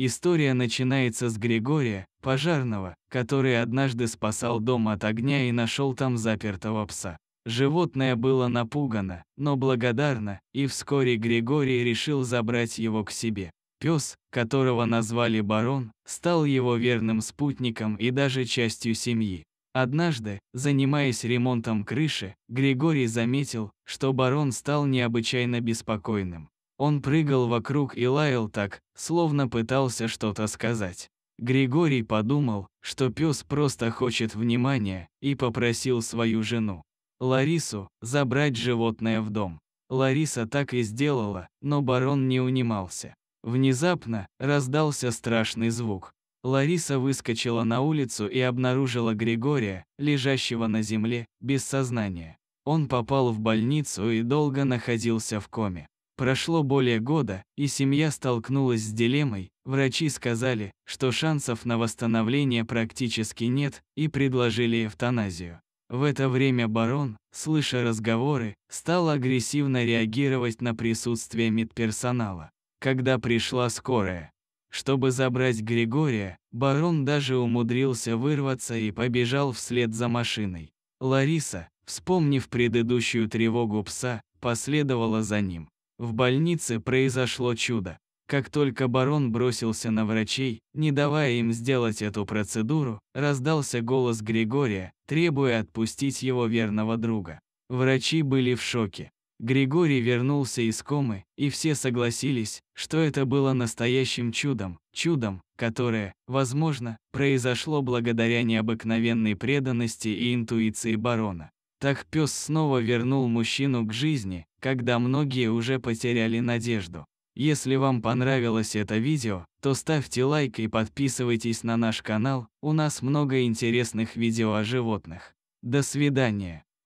История начинается с Григория, пожарного, который однажды спасал дом от огня и нашел там запертого пса. Животное было напугано, но благодарно, и вскоре Григорий решил забрать его к себе. Пес, которого назвали Барон, стал его верным спутником и даже частью семьи. Однажды, занимаясь ремонтом крыши, Григорий заметил, что барон стал необычайно беспокойным. Он прыгал вокруг и лаял так, словно пытался что-то сказать. Григорий подумал, что пес просто хочет внимания, и попросил свою жену, Ларису, забрать животное в дом. Лариса так и сделала, но барон не унимался. Внезапно раздался страшный звук. Лариса выскочила на улицу и обнаружила Григория, лежащего на земле, без сознания. Он попал в больницу и долго находился в коме. Прошло более года, и семья столкнулась с дилеммой. Врачи сказали, что шансов на восстановление практически нет, и предложили эвтаназию. В это время барон, слыша разговоры, стал агрессивно реагировать на присутствие медперсонала. Когда пришла скорая, чтобы забрать Григория, барон даже умудрился вырваться и побежал вслед за машиной. Лариса, вспомнив предыдущую тревогу пса, последовала за ним. В больнице произошло чудо. Как только барон бросился на врачей, не давая им сделать эту процедуру, раздался голос Григория, требуя отпустить его верного друга. Врачи были в шоке. Григорий вернулся из комы, и все согласились, что это было настоящим чудом, чудом, которое, возможно, произошло благодаря необыкновенной преданности и интуиции барона. Так пес снова вернул мужчину к жизни, когда многие уже потеряли надежду. Если вам понравилось это видео, то ставьте лайк и подписывайтесь на наш канал, у нас много интересных видео о животных. До свидания.